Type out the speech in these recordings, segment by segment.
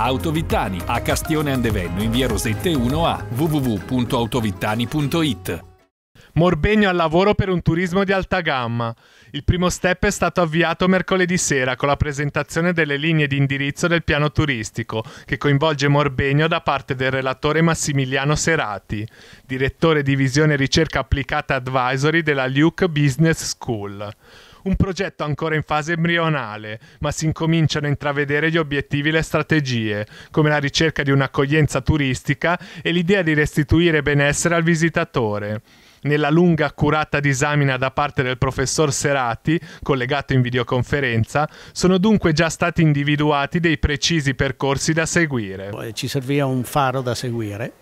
Autovittani a Castione Andevenno in via Rosette 1A www.autovittani.it Morbegno al lavoro per un turismo di alta gamma. Il primo step è stato avviato mercoledì sera con la presentazione delle linee di indirizzo del piano turistico, che coinvolge Morbegno da parte del relatore Massimiliano Serati, direttore di visione ricerca applicata advisory della Luke Business School un progetto ancora in fase embrionale, ma si incominciano a intravedere gli obiettivi e le strategie, come la ricerca di un'accoglienza turistica e l'idea di restituire benessere al visitatore nella lunga accurata disamina da parte del professor Serati, collegato in videoconferenza, sono dunque già stati individuati dei precisi percorsi da seguire. Ci serviva un faro da seguire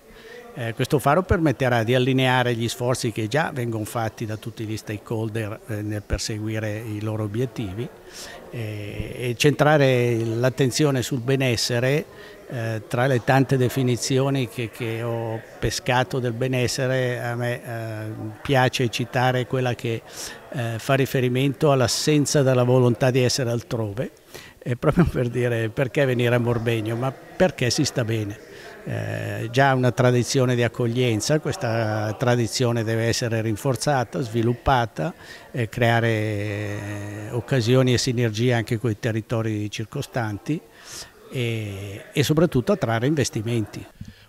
eh, questo faro permetterà di allineare gli sforzi che già vengono fatti da tutti gli stakeholder eh, nel perseguire i loro obiettivi eh, e centrare l'attenzione sul benessere eh, tra le tante definizioni che, che, ho pescato del benessere, a me eh, piace citare quella che eh, fa riferimento all'assenza della volontà di essere altrove, proprio per dire perché venire a Morbegno, ma perché si sta bene eh, già una tradizione di accoglienza, questa tradizione deve essere rinforzata, sviluppata, eh, creare occasioni e sinergie anche con i territori circostanti e, e soprattutto attrarre investimenti.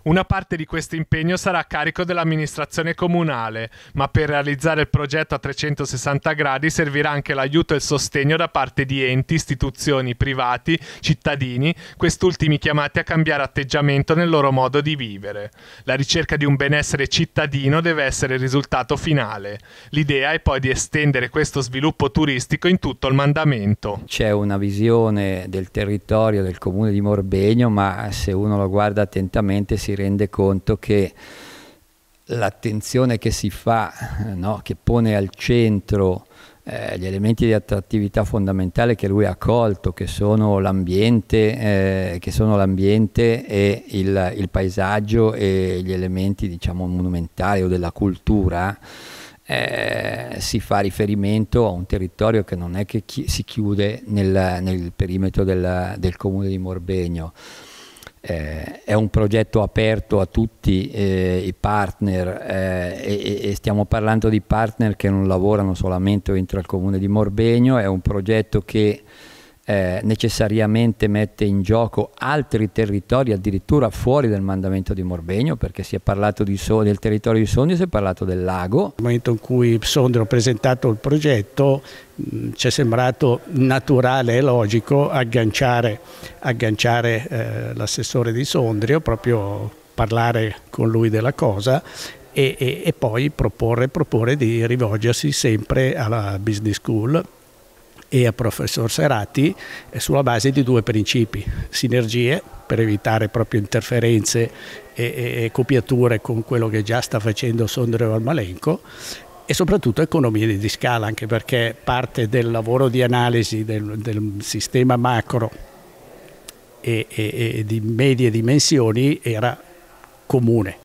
Una parte di questo impegno sarà a carico dell'amministrazione comunale, ma per realizzare il progetto a 360 gradi servirà anche l'aiuto e il sostegno da parte di enti, istituzioni, privati, cittadini, quest'ultimi chiamati a cambiare atteggiamento nel loro modo di vivere. La ricerca di un benessere cittadino deve essere il risultato finale. L'idea è poi di estendere questo sviluppo turistico in tutto il mandamento. C'è una visione del territorio del comune di Morbegno, ma se uno lo guarda attentamente si rende conto che l'attenzione che si fa, no? che pone al centro eh, gli elementi di attrattività fondamentale che lui ha colto, che sono l'ambiente, eh, e il, il, paesaggio e gli elementi diciamo, monumentali o della cultura, eh, si fa riferimento a un territorio che non è che chi si chiude nel, nel perimetro del, del comune di Morbegno eh, è un progetto aperto a tutti eh, i partner eh, e, e, stiamo parlando di partner che non lavorano solamente dentro il comune di Morbegno, è un progetto che eh, necessariamente mette in gioco altri territori addirittura fuori del mandamento di Morbegno perché si è parlato so del territorio di Sondrio si è parlato del lago. Nel momento in cui Sondrio ha presentato il progetto ci è sembrato naturale e logico agganciare, agganciare eh, l'assessore di Sondrio proprio parlare con lui della cosa e, e, e poi proporre, proporre di rivolgersi sempre alla business school e al professor Serati eh, sulla base di due principi, sinergie per evitare proprio interferenze e, e, e copiature con quello che già sta facendo Sondrio Valmalenco e soprattutto economie di scala, anche perché parte del lavoro di analisi del, del sistema macro e, e di medie dimensioni era comune